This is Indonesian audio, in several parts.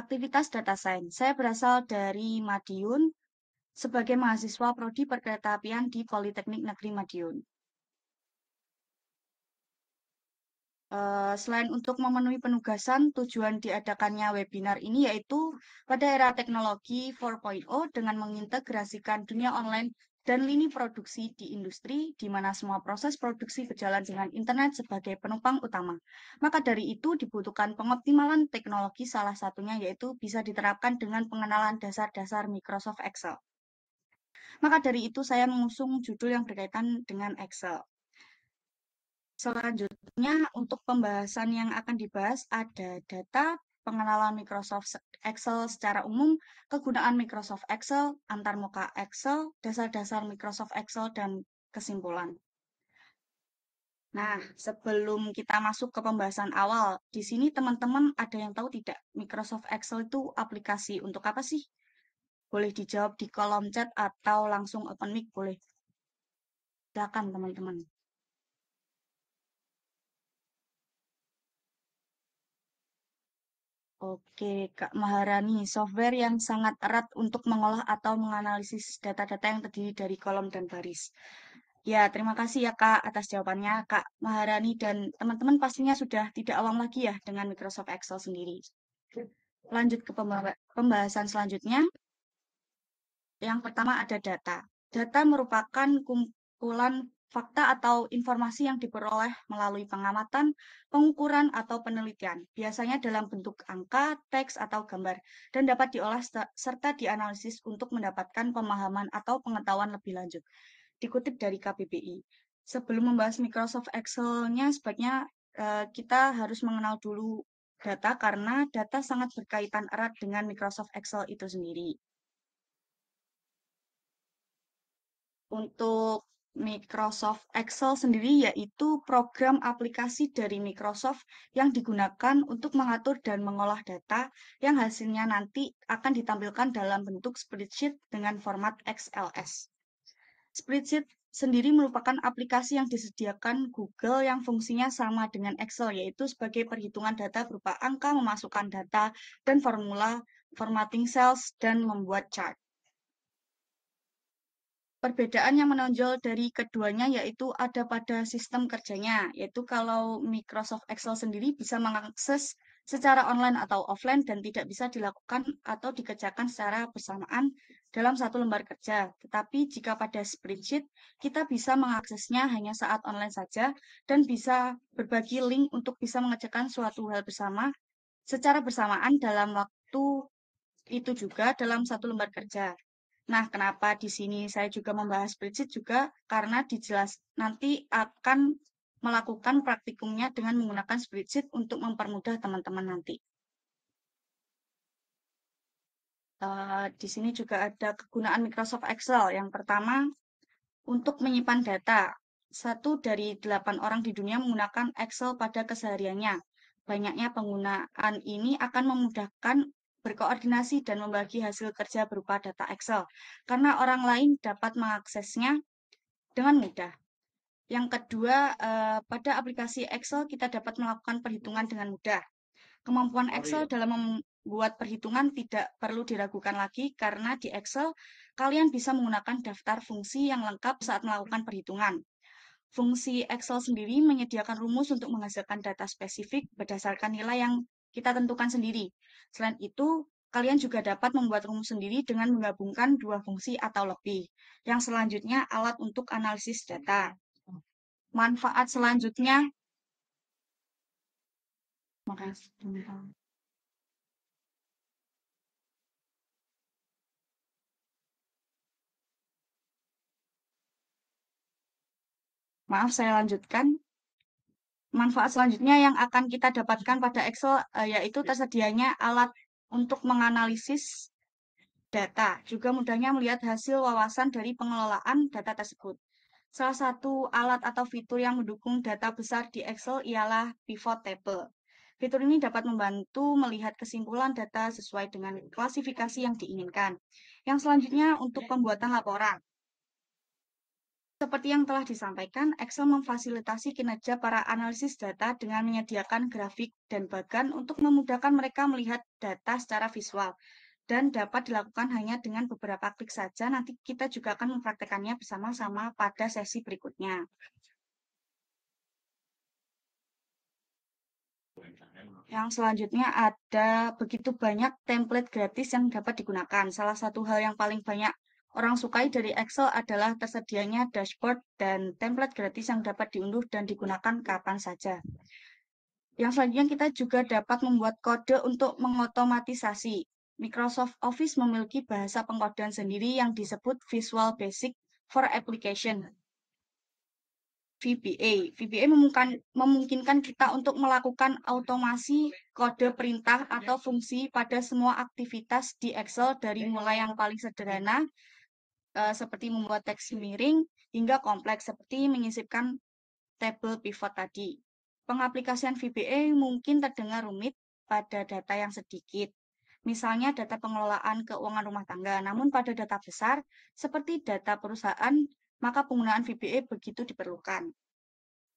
Aktivitas data science. Saya berasal dari Madiun sebagai mahasiswa prodi perkeretaapian di Politeknik Negeri Madiun. Eh, selain untuk memenuhi penugasan, tujuan diadakannya webinar ini yaitu pada era teknologi 4.0 dengan mengintegrasikan dunia online dan lini produksi di industri di mana semua proses produksi berjalan dengan internet sebagai penumpang utama. Maka dari itu dibutuhkan pengoptimalan teknologi salah satunya yaitu bisa diterapkan dengan pengenalan dasar-dasar Microsoft Excel. Maka dari itu saya mengusung judul yang berkaitan dengan Excel. Selanjutnya untuk pembahasan yang akan dibahas ada data, pengenalan Microsoft Excel secara umum, kegunaan Microsoft Excel, antarmuka Excel, dasar-dasar Microsoft Excel, dan kesimpulan. Nah, sebelum kita masuk ke pembahasan awal, di sini teman-teman ada yang tahu tidak Microsoft Excel itu aplikasi untuk apa sih? Boleh dijawab di kolom chat atau langsung open mic boleh. Silakan teman-teman. Oke, Kak Maharani, software yang sangat erat untuk mengolah atau menganalisis data-data yang terdiri dari kolom dan baris. Ya, terima kasih ya Kak atas jawabannya. Kak Maharani dan teman-teman pastinya sudah tidak awam lagi ya dengan Microsoft Excel sendiri. Lanjut ke pembahasan selanjutnya. Yang pertama ada data. Data merupakan kumpulan fakta atau informasi yang diperoleh melalui pengamatan, pengukuran, atau penelitian, biasanya dalam bentuk angka, teks, atau gambar, dan dapat diolah serta dianalisis untuk mendapatkan pemahaman atau pengetahuan lebih lanjut. Dikutip dari KBBI. Sebelum membahas Microsoft Excel-nya, sebaiknya eh, kita harus mengenal dulu data karena data sangat berkaitan erat dengan Microsoft Excel itu sendiri. Untuk Microsoft Excel sendiri yaitu program aplikasi dari Microsoft yang digunakan untuk mengatur dan mengolah data yang hasilnya nanti akan ditampilkan dalam bentuk spreadsheet dengan format XLS. Spreadsheet sendiri merupakan aplikasi yang disediakan Google yang fungsinya sama dengan Excel yaitu sebagai perhitungan data berupa angka, memasukkan data dan formula, formatting cells dan membuat chart. Perbedaan yang menonjol dari keduanya yaitu ada pada sistem kerjanya, yaitu kalau Microsoft Excel sendiri bisa mengakses secara online atau offline dan tidak bisa dilakukan atau dikerjakan secara bersamaan dalam satu lembar kerja. Tetapi jika pada spreadsheet, kita bisa mengaksesnya hanya saat online saja dan bisa berbagi link untuk bisa mengerjakan suatu hal bersama secara bersamaan dalam waktu itu juga dalam satu lembar kerja. Nah, kenapa di sini saya juga membahas spreadsheet juga karena dijelas nanti akan melakukan praktikumnya dengan menggunakan spreadsheet untuk mempermudah teman-teman nanti. Uh, di sini juga ada kegunaan Microsoft Excel. Yang pertama, untuk menyimpan data. Satu dari delapan orang di dunia menggunakan Excel pada kesehariannya. Banyaknya penggunaan ini akan memudahkan berkoordinasi dan membagi hasil kerja berupa data Excel, karena orang lain dapat mengaksesnya dengan mudah. Yang kedua, eh, pada aplikasi Excel kita dapat melakukan perhitungan dengan mudah. Kemampuan oh, Excel iya. dalam membuat perhitungan tidak perlu diragukan lagi karena di Excel kalian bisa menggunakan daftar fungsi yang lengkap saat melakukan perhitungan. Fungsi Excel sendiri menyediakan rumus untuk menghasilkan data spesifik berdasarkan nilai yang kita tentukan sendiri. Selain itu, kalian juga dapat membuat rumus sendiri dengan menggabungkan dua fungsi atau lebih. Yang selanjutnya, alat untuk analisis data. Manfaat selanjutnya, Maaf, saya lanjutkan manfaat selanjutnya yang akan kita dapatkan pada Excel eh, yaitu ya. tersedianya alat untuk menganalisis data, juga mudahnya melihat hasil wawasan dari pengelolaan data tersebut. Salah satu alat atau fitur yang mendukung data besar di Excel ialah pivot table. Fitur ini dapat membantu melihat kesimpulan data sesuai dengan klasifikasi yang diinginkan. Yang selanjutnya untuk ya. pembuatan laporan. Seperti yang telah disampaikan, Excel memfasilitasi kinerja para analisis data dengan menyediakan grafik dan bagan untuk memudahkan mereka melihat data secara visual dan dapat dilakukan hanya dengan beberapa klik saja. Nanti kita juga akan mempraktekannya bersama-sama pada sesi berikutnya. Yang selanjutnya ada begitu banyak template gratis yang dapat digunakan. Salah satu hal yang paling banyak orang sukai dari Excel adalah tersedianya dashboard dan template gratis yang dapat diunduh dan digunakan kapan saja. Yang selanjutnya kita juga dapat membuat kode untuk mengotomatisasi. Microsoft Office memiliki bahasa pengkodean sendiri yang disebut Visual Basic for Application. VBA. VBA memungkinkan, kita untuk melakukan otomasi kode perintah atau fungsi pada semua aktivitas di Excel dari mulai yang paling sederhana Eh, seperti membuat teks miring hingga kompleks seperti mengisipkan table pivot tadi. Pengaplikasian VBA e mungkin terdengar rumit pada data yang sedikit, misalnya data pengelolaan keuangan rumah tangga. Namun pada data besar, seperti data perusahaan, maka penggunaan VBA e begitu diperlukan.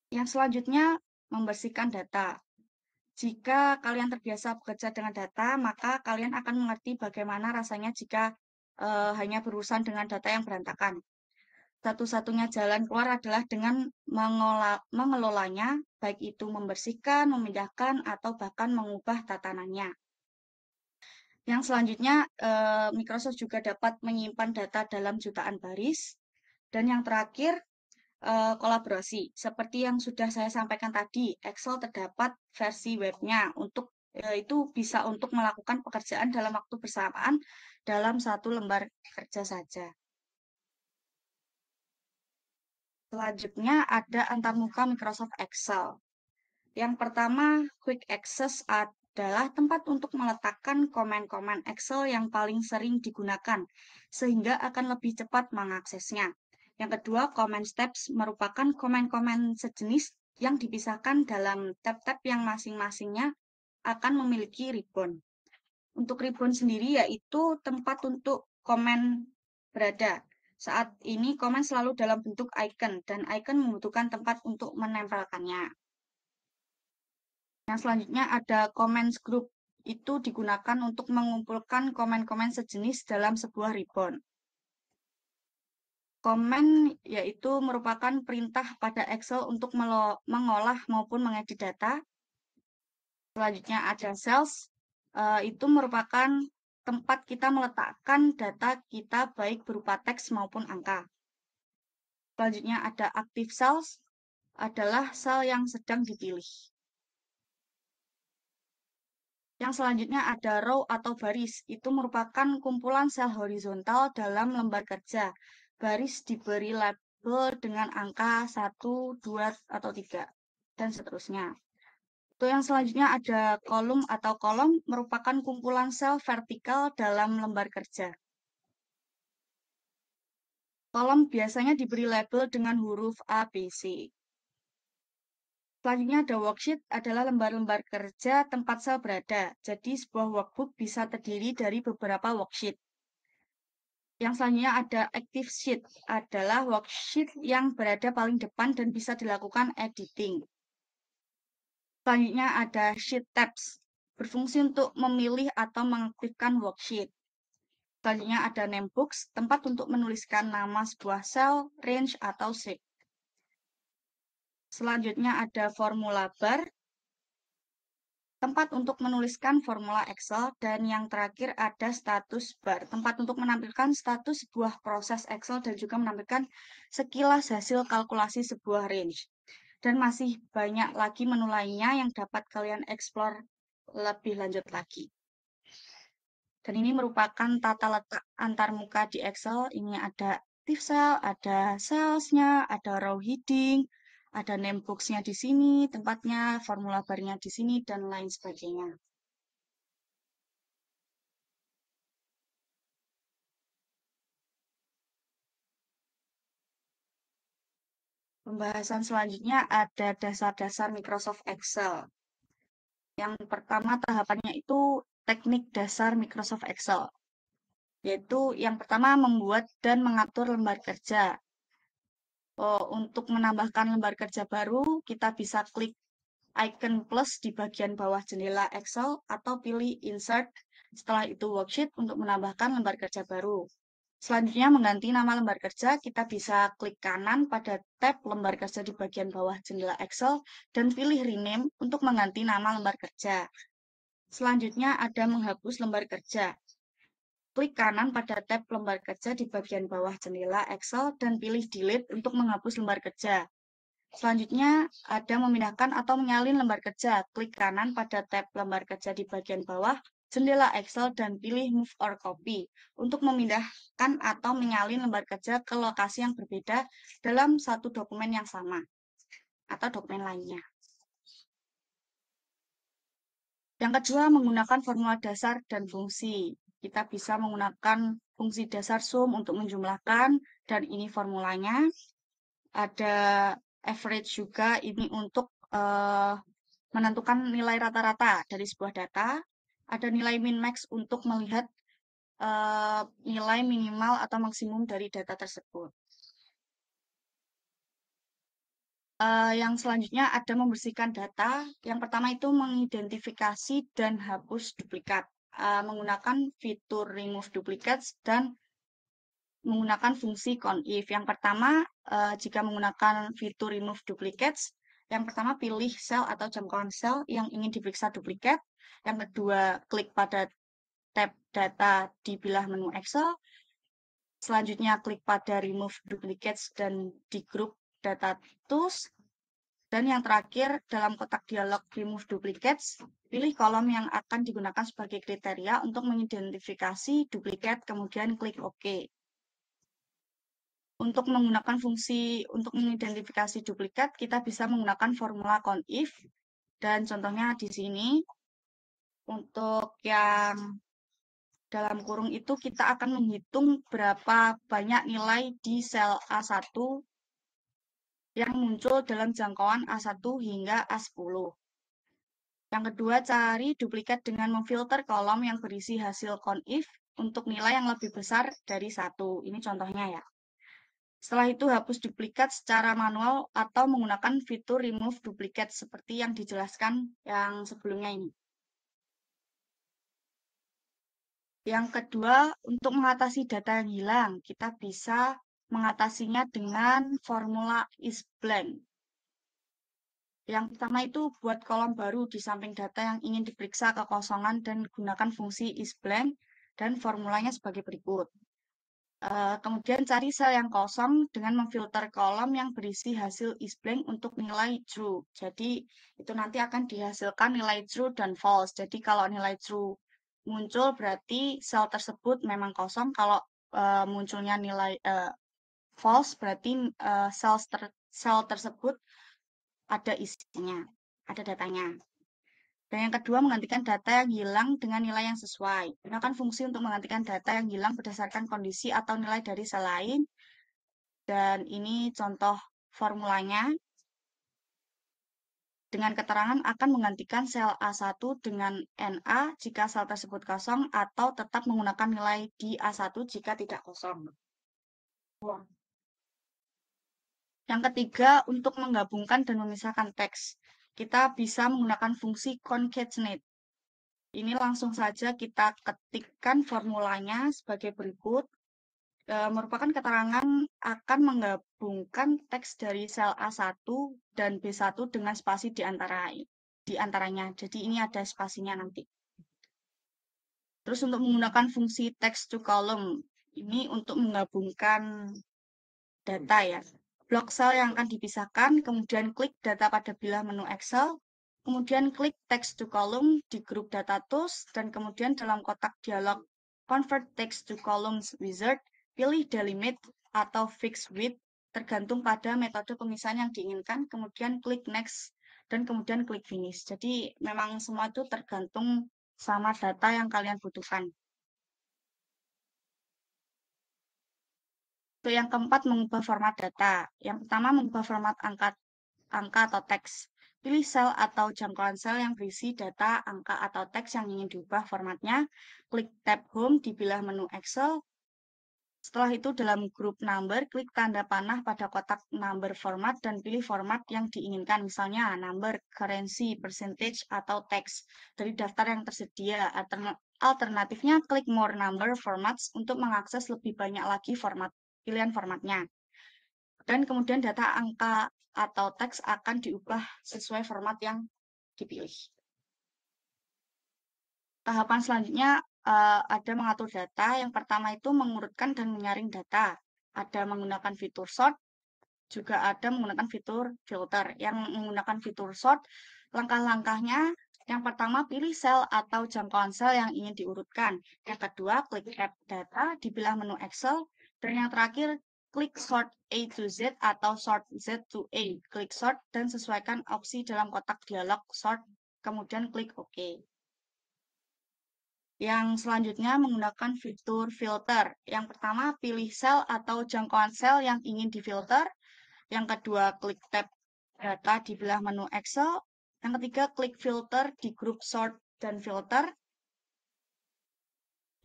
Yang selanjutnya, membersihkan data. Jika kalian terbiasa bekerja dengan data, maka kalian akan mengerti bagaimana rasanya jika e, hanya berurusan dengan data yang berantakan. Satu-satunya jalan keluar adalah dengan mengolah, mengelolanya, baik itu membersihkan, memindahkan, atau bahkan mengubah tatanannya. Yang selanjutnya, e, Microsoft juga dapat menyimpan data dalam jutaan baris. Dan yang terakhir, e, kolaborasi. Seperti yang sudah saya sampaikan tadi, Excel terdapat versi webnya untuk itu bisa untuk melakukan pekerjaan dalam waktu bersamaan dalam satu lembar kerja saja. Selanjutnya ada antarmuka Microsoft Excel. Yang pertama, Quick Access adalah tempat untuk meletakkan komen-komen Excel yang paling sering digunakan, sehingga akan lebih cepat mengaksesnya. Yang kedua, Comment Steps merupakan komen-komen sejenis yang dipisahkan dalam tab-tab yang masing-masingnya akan memiliki ribbon. Untuk Ribbon sendiri yaitu tempat untuk komen berada. Saat ini komen selalu dalam bentuk icon dan icon membutuhkan tempat untuk menempelkannya. Yang selanjutnya ada comments group. Itu digunakan untuk mengumpulkan komen-komen sejenis dalam sebuah ribbon. Komen yaitu merupakan perintah pada Excel untuk mengolah maupun mengedit data. Selanjutnya ada sales. Eh, itu merupakan tempat kita meletakkan data kita baik berupa teks maupun angka. Selanjutnya ada active cells, adalah sel yang sedang dipilih. Yang selanjutnya ada row atau baris, itu merupakan kumpulan sel horizontal dalam lembar kerja. Baris diberi label dengan angka 1, 2, atau 3, dan seterusnya. Untuk yang selanjutnya ada kolom atau kolom merupakan kumpulan sel vertikal dalam lembar kerja. Kolom biasanya diberi label dengan huruf A, B, C. Selanjutnya ada worksheet adalah lembar-lembar kerja tempat sel berada. Jadi sebuah workbook bisa terdiri dari beberapa worksheet. Yang selanjutnya ada active sheet adalah worksheet yang berada paling depan dan bisa dilakukan editing. Selanjutnya ada Sheet Tabs, berfungsi untuk memilih atau mengaktifkan worksheet. Selanjutnya ada Name Books, tempat untuk menuliskan nama sebuah sel, range, atau shape. Selanjutnya ada Formula Bar, tempat untuk menuliskan formula Excel, dan yang terakhir ada Status Bar, tempat untuk menampilkan status sebuah proses Excel dan juga menampilkan sekilas hasil kalkulasi sebuah range dan masih banyak lagi menu lainnya yang dapat kalian eksplor lebih lanjut lagi. Dan ini merupakan tata letak antarmuka di Excel. Ini ada active cell, ada salesnya, ada row heading, ada name box-nya di sini, tempatnya, formula barnya di sini, dan lain sebagainya. Pembahasan selanjutnya ada dasar-dasar Microsoft Excel. Yang pertama tahapannya itu teknik dasar Microsoft Excel, yaitu yang pertama membuat dan mengatur lembar kerja. Oh, untuk menambahkan lembar kerja baru, kita bisa klik icon plus di bagian bawah jendela Excel atau pilih insert setelah itu worksheet untuk menambahkan lembar kerja baru. Selanjutnya, mengganti nama lembar kerja, kita bisa klik kanan pada tab lembar kerja di bagian bawah jendela Excel dan pilih rename untuk mengganti nama lembar kerja. Selanjutnya ada menghapus lembar kerja. Klik kanan pada tab lembar kerja di bagian bawah jendela Excel dan pilih delete untuk menghapus lembar kerja. Selanjutnya ada memindahkan atau menyalin lembar kerja. Klik kanan pada tab lembar kerja di bagian bawah jendela Excel dan pilih Move or Copy untuk memindahkan atau menyalin lembar kerja ke lokasi yang berbeda dalam satu dokumen yang sama atau dokumen lainnya. Yang kedua, menggunakan formula dasar dan fungsi. Kita bisa menggunakan fungsi dasar sum untuk menjumlahkan, dan ini formulanya. Ada average juga, ini untuk uh, menentukan nilai rata-rata dari sebuah data ada nilai min max untuk melihat uh, nilai minimal atau maksimum dari data tersebut. Uh, yang selanjutnya ada membersihkan data. Yang pertama itu mengidentifikasi dan hapus duplikat uh, menggunakan fitur remove duplicates dan menggunakan fungsi conif. Yang pertama, uh, jika menggunakan fitur remove duplicates, yang pertama pilih sel atau jangkauan sel yang ingin diperiksa duplikat. Yang kedua klik pada tab data di bilah menu Excel. Selanjutnya klik pada remove duplicates dan di grup data tools. Dan yang terakhir, dalam kotak dialog remove duplicates, pilih kolom yang akan digunakan sebagai kriteria untuk mengidentifikasi duplikat, kemudian klik OK untuk menggunakan fungsi untuk mengidentifikasi duplikat, kita bisa menggunakan formula if. Dan contohnya di sini, untuk yang dalam kurung itu kita akan menghitung berapa banyak nilai di sel A1 yang muncul dalam jangkauan A1 hingga A10. Yang kedua, cari duplikat dengan memfilter kolom yang berisi hasil conif untuk nilai yang lebih besar dari satu. Ini contohnya ya. Setelah itu hapus duplikat secara manual atau menggunakan fitur remove duplikat seperti yang dijelaskan yang sebelumnya ini. Yang kedua, untuk mengatasi data yang hilang, kita bisa mengatasinya dengan formula is blank. Yang pertama itu buat kolom baru di samping data yang ingin diperiksa kekosongan dan gunakan fungsi is blank dan formulanya sebagai berikut. Eh, kemudian cari sel yang kosong dengan memfilter kolom yang berisi hasil isblank untuk nilai true. Jadi itu nanti akan dihasilkan nilai true dan false. Jadi kalau nilai true muncul berarti sel tersebut memang kosong. Kalau uh, munculnya nilai uh, false berarti uh, sel ter sel tersebut ada isinya, ada datanya. Dan yang kedua, menggantikan data yang hilang dengan nilai yang sesuai. Gunakan fungsi untuk menggantikan data yang hilang berdasarkan kondisi atau nilai dari sel lain. Dan ini contoh formulanya. Dengan keterangan akan menggantikan sel A1 dengan NA jika sel tersebut kosong atau tetap menggunakan nilai di A1 jika tidak kosong. Yang ketiga, untuk menggabungkan dan memisahkan teks kita bisa menggunakan fungsi concatenate. Ini langsung saja kita ketikkan formulanya sebagai berikut. E, merupakan keterangan akan menggabungkan teks dari sel A1 dan B1 dengan spasi di, antara, di antaranya. Jadi ini ada spasinya nanti. Terus untuk menggunakan fungsi text to column, ini untuk menggabungkan data ya blok sel yang akan dipisahkan, kemudian klik data pada bilah menu Excel, kemudian klik text to column di grup data tools, dan kemudian dalam kotak dialog convert text to columns wizard, pilih delimit atau fix width, tergantung pada metode pemisahan yang diinginkan, kemudian klik next, dan kemudian klik finish. Jadi memang semua itu tergantung sama data yang kalian butuhkan. Untuk yang keempat, mengubah format data. Yang pertama, mengubah format angka, angka atau teks. Pilih sel atau jangkauan sel yang berisi data, angka, atau teks yang ingin diubah formatnya. Klik tab Home di bilah menu Excel. Setelah itu dalam grup number, klik tanda panah pada kotak number format dan pilih format yang diinginkan, misalnya number, currency, percentage, atau teks dari daftar yang tersedia. Alternatifnya, klik more number formats untuk mengakses lebih banyak lagi format pilihan formatnya. Dan kemudian data angka atau teks akan diubah sesuai format yang dipilih. Tahapan selanjutnya eh, ada mengatur data. Yang pertama itu mengurutkan dan menyaring data. Ada menggunakan fitur sort, juga ada menggunakan fitur filter. Yang menggunakan fitur sort, langkah-langkahnya yang pertama pilih sel atau jangkauan sel yang ingin diurutkan. Yang kedua klik add data di bilah menu Excel dan yang terakhir, klik sort A to Z atau sort Z to A. Klik sort dan sesuaikan opsi dalam kotak dialog sort, kemudian klik OK. Yang selanjutnya menggunakan fitur filter. Yang pertama, pilih sel atau jangkauan sel yang ingin difilter. Yang kedua, klik tab data di belah menu Excel. Yang ketiga, klik filter di grup sort dan filter.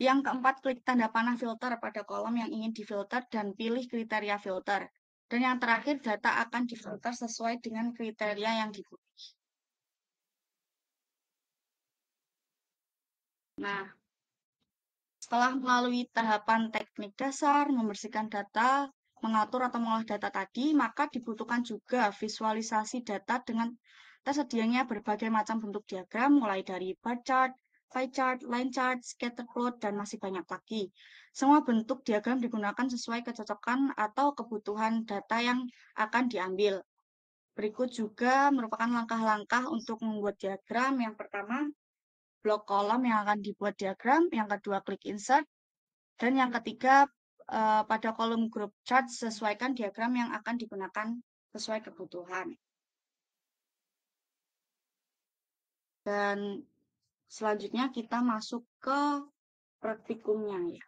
Yang keempat, klik tanda panah filter pada kolom yang ingin difilter dan pilih kriteria filter. Dan yang terakhir, data akan difilter sesuai dengan kriteria yang dipilih. Nah, setelah melalui tahapan teknik dasar, membersihkan data, mengatur atau mengolah data tadi, maka dibutuhkan juga visualisasi data dengan tersedianya berbagai macam bentuk diagram, mulai dari bar chart, pie chart, line chart, scatter plot, dan masih banyak lagi. Semua bentuk diagram digunakan sesuai kecocokan atau kebutuhan data yang akan diambil. Berikut juga merupakan langkah-langkah untuk membuat diagram. Yang pertama, blok kolom yang akan dibuat diagram. Yang kedua, klik insert. Dan yang ketiga, eh, pada kolom grup chart, sesuaikan diagram yang akan digunakan sesuai kebutuhan. Dan Selanjutnya kita masuk ke praktikumnya ya.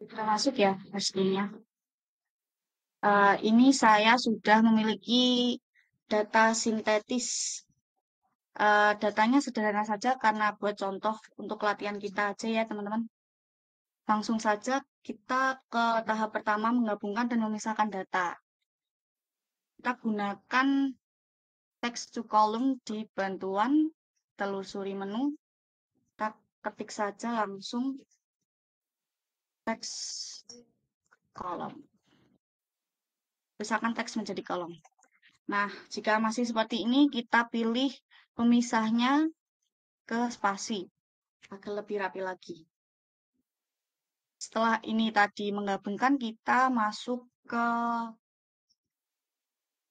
Kita masuk ya pastinya. Uh, eh, ini saya sudah memiliki data sintetis Uh, datanya sederhana saja karena buat contoh untuk latihan kita aja ya teman-teman. Langsung saja kita ke tahap pertama menggabungkan dan memisahkan data. Kita gunakan text to column di bantuan telusuri menu. Kita ketik saja langsung text kolom. Pisahkan teks menjadi kolom. Nah, jika masih seperti ini, kita pilih Pemisahnya ke spasi agar lebih rapi lagi. Setelah ini tadi menggabungkan, kita masuk ke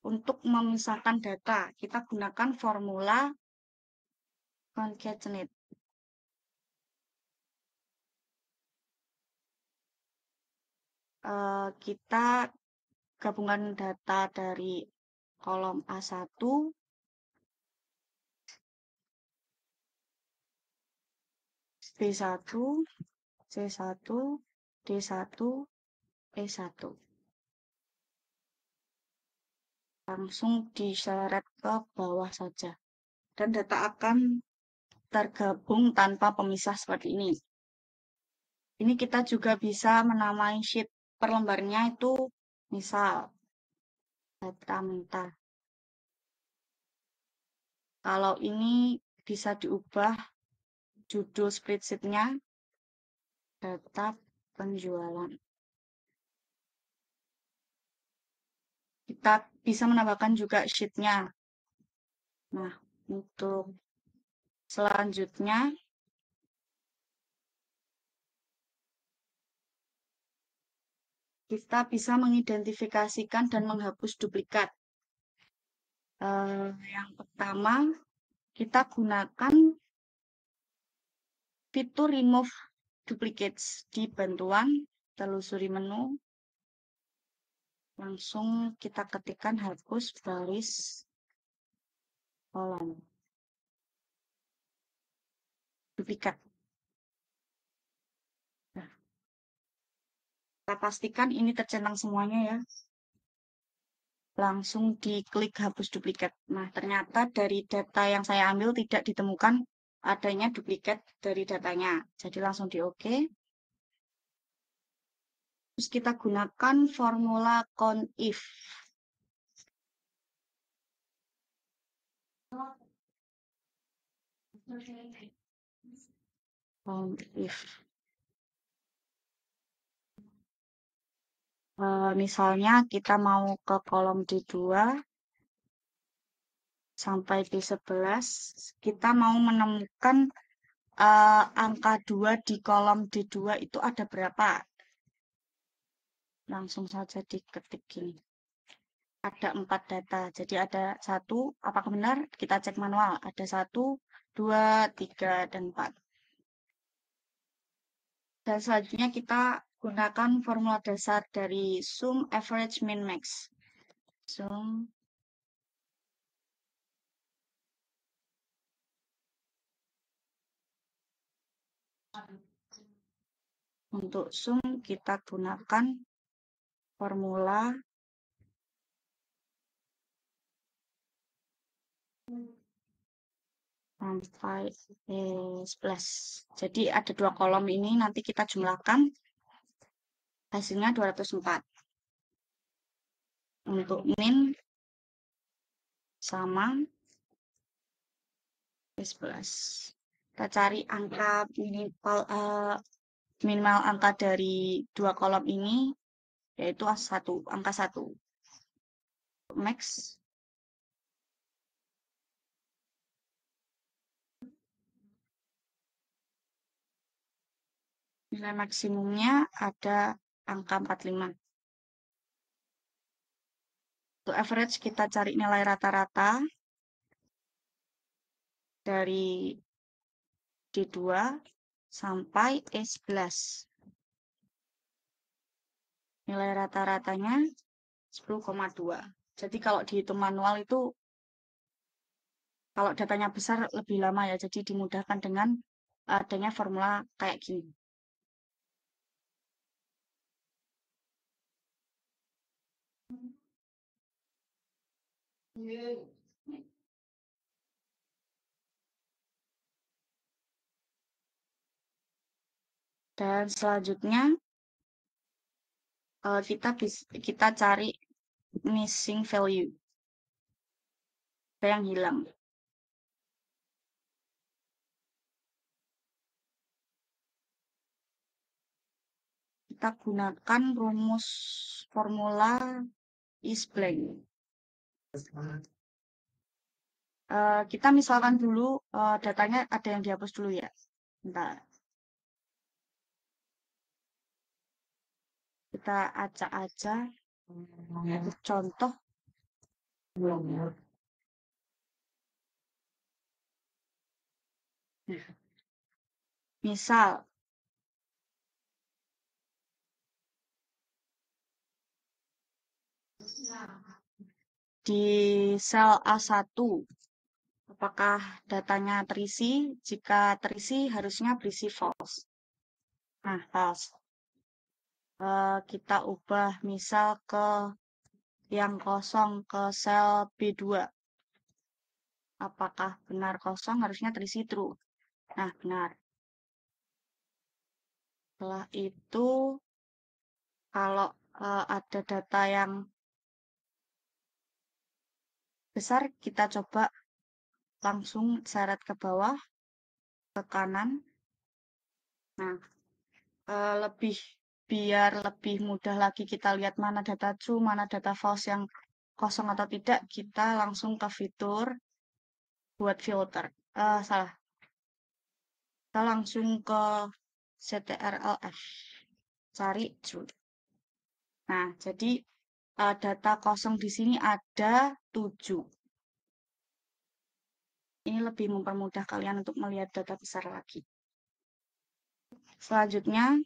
untuk memisahkan data. Kita gunakan formula concatenate. Eh, kita gabungan data dari kolom A1 B1, C1, D1, E1. Langsung diseret ke bawah saja. Dan data akan tergabung tanpa pemisah seperti ini. Ini kita juga bisa menamai sheet per lembarnya itu misal data minta. Kalau ini bisa diubah judul spreadsheetnya tetap penjualan. Kita bisa menambahkan juga sheetnya. Nah, untuk selanjutnya kita bisa mengidentifikasikan dan menghapus duplikat. Eh, yang pertama, kita gunakan Fitur Remove Duplicates di bantuan, telusuri menu, langsung kita ketikkan hapus baris kolom duplikat. Nah. kita pastikan ini tercentang semuanya ya. Langsung diklik hapus duplikat. Nah, ternyata dari data yang saya ambil tidak ditemukan adanya duplikat dari datanya. Jadi langsung di OK. Terus kita gunakan formula conif. IF. Uh, misalnya kita mau ke kolom D2, sampai di 11 kita mau menemukan uh, angka 2 di kolom D2 itu ada berapa? Langsung saja diketik gini. Ada empat data, jadi ada satu, apakah benar? Kita cek manual, ada satu, dua, tiga, dan empat. Dan selanjutnya kita gunakan formula dasar dari sum, average, min, max. Sum, Untuk sum kita gunakan formula sampai S plus. Jadi ada dua kolom ini nanti kita jumlahkan hasilnya 204. Untuk min sama S plus kita cari angka minimal uh, minimal angka dari dua kolom ini yaitu satu angka satu max nilai maksimumnya ada angka 45 untuk average kita cari nilai rata-rata dari 2 sampai s 11 Nilai rata-ratanya 10,2. Jadi kalau dihitung manual itu kalau datanya besar lebih lama ya. Jadi dimudahkan dengan adanya formula kayak gini. Yeah. Dan selanjutnya uh, kita kita cari missing value. Apa yang hilang? kita gunakan rumus formula is blank. Uh, kita misalkan dulu uh, datanya ada yang dihapus dulu ya. Bentar. kita acak-acak hmm. contoh ya. iya. misal di sel A1 apakah datanya terisi jika terisi harusnya berisi false nah false Eh, kita ubah misal ke yang kosong ke sel B2. Apakah benar kosong harusnya terisi true? Nah, benar. Setelah itu, kalau uh, ada data yang besar, kita coba langsung syarat ke bawah, ke kanan. Nah, uh, lebih biar lebih mudah lagi kita lihat mana data true, mana data false yang kosong atau tidak, kita langsung ke fitur buat filter. Uh, salah. Kita langsung ke CTRLF. Cari true. Nah, jadi uh, data kosong di sini ada 7. Ini lebih mempermudah kalian untuk melihat data besar lagi. Selanjutnya,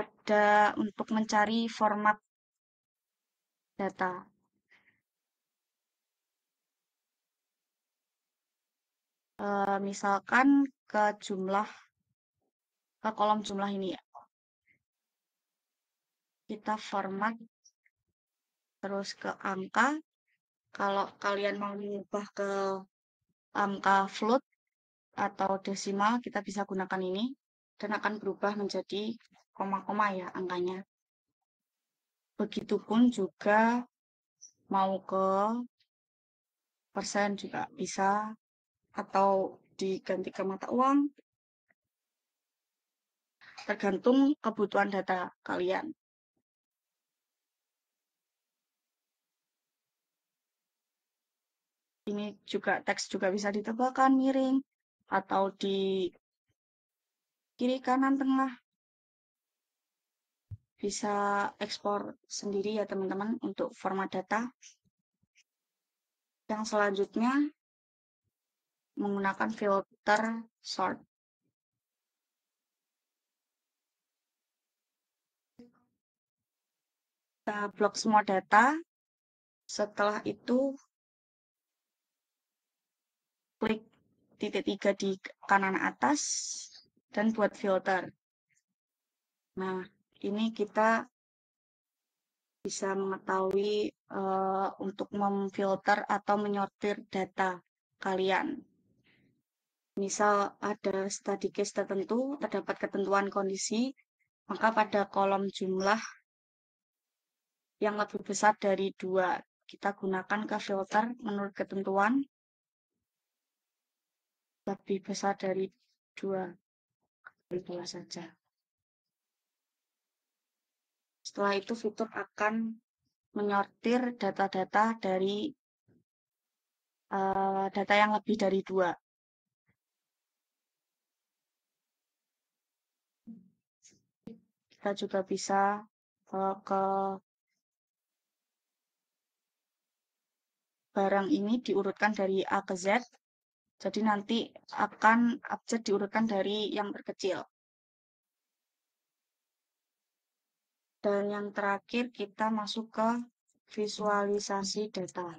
ada untuk mencari format data. E, misalkan ke jumlah, ke kolom jumlah ini ya. Kita format terus ke angka. Kalau kalian mau mengubah ke angka float atau desimal, kita bisa gunakan ini dan akan berubah menjadi koma-koma ya angkanya. Begitupun juga mau ke persen juga bisa atau diganti ke mata uang tergantung kebutuhan data kalian. Ini juga teks juga bisa ditebalkan miring atau di kiri kanan tengah bisa ekspor sendiri ya teman-teman untuk format data. Yang selanjutnya menggunakan filter sort. Kita blok semua data. Setelah itu klik titik tiga di kanan atas dan buat filter. Nah, ini kita bisa mengetahui uh, untuk memfilter atau menyortir data kalian. Misal ada study case tertentu, terdapat ketentuan kondisi, maka pada kolom jumlah yang lebih besar dari dua, kita gunakan ke filter menurut ketentuan lebih besar dari dua, dua saja. Setelah itu fitur akan menyortir data-data dari uh, data yang lebih dari dua. Kita juga bisa uh, ke barang ini diurutkan dari A ke Z. Jadi nanti akan abjad diurutkan dari yang terkecil. Dan yang terakhir kita masuk ke visualisasi data.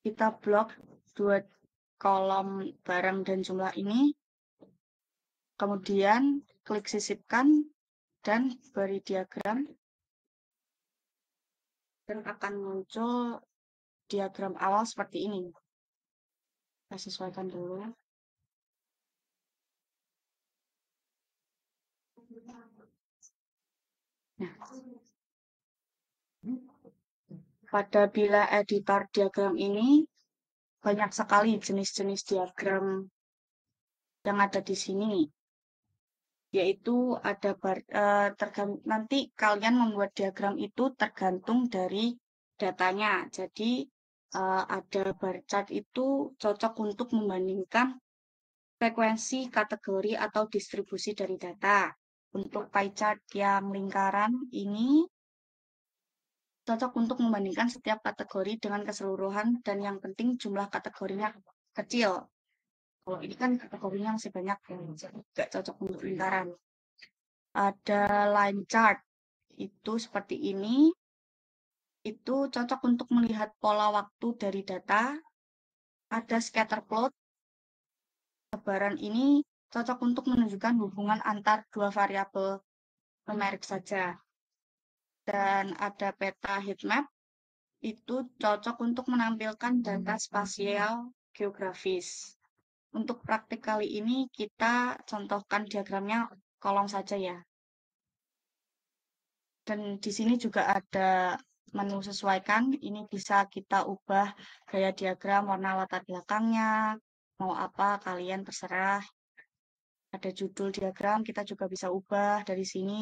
Kita blok dua kolom barang dan jumlah ini. Kemudian klik sisipkan dan beri diagram dan akan muncul diagram awal seperti ini. Saya sesuaikan dulu. Nah. Pada bila editor diagram ini, banyak sekali jenis-jenis diagram yang ada di sini yaitu ada bar, uh, tergant, nanti kalian membuat diagram itu tergantung dari datanya. Jadi uh, ada bar chart itu cocok untuk membandingkan frekuensi kategori atau distribusi dari data. Untuk pie chart yang lingkaran ini cocok untuk membandingkan setiap kategori dengan keseluruhan dan yang penting jumlah kategorinya kecil. Kalau oh, ini kan kategorinya masih banyak yang tidak cocok untuk lingkaran. Ada line chart. Itu seperti ini. Itu cocok untuk melihat pola waktu dari data. Ada scatter plot. Sebaran ini cocok untuk menunjukkan hubungan antar dua variabel numerik saja. Dan ada peta heat map itu cocok untuk menampilkan data spasial geografis. Untuk praktik kali ini kita contohkan diagramnya kolong saja ya. Dan di sini juga ada menu sesuaikan. Ini bisa kita ubah gaya diagram, warna latar belakangnya, mau apa kalian terserah. Ada judul diagram, kita juga bisa ubah dari sini.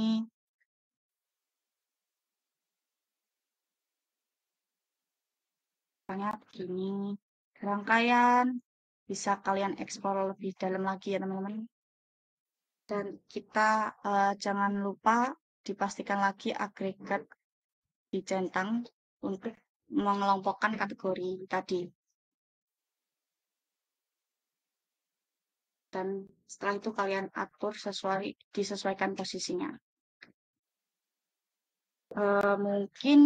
Misalnya begini, rangkaian, bisa kalian eksplor lebih dalam lagi ya teman-teman dan kita uh, jangan lupa dipastikan lagi agregat di centang untuk mengelompokkan kategori tadi. Dan setelah itu kalian atur sesuai disesuaikan posisinya. E, mungkin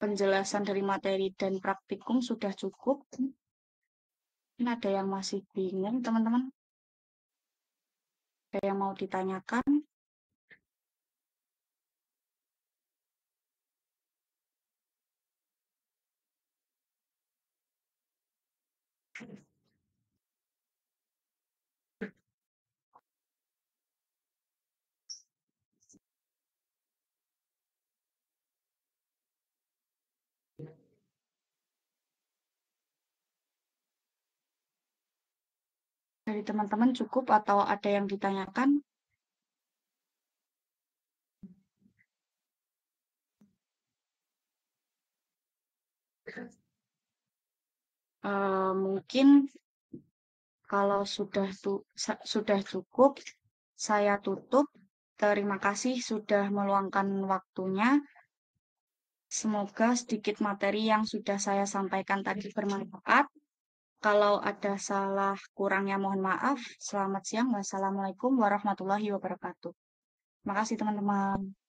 penjelasan dari materi dan praktikum sudah cukup. Mungkin ada yang masih bingung, teman-teman. Ada yang mau ditanyakan? dari teman-teman cukup atau ada yang ditanyakan? Uh, mungkin kalau sudah tu, sudah cukup saya tutup. Terima kasih sudah meluangkan waktunya. Semoga sedikit materi yang sudah saya sampaikan tadi bermanfaat. Kalau ada salah kurangnya mohon maaf. Selamat siang. Wassalamualaikum warahmatullahi wabarakatuh. Makasih teman-teman.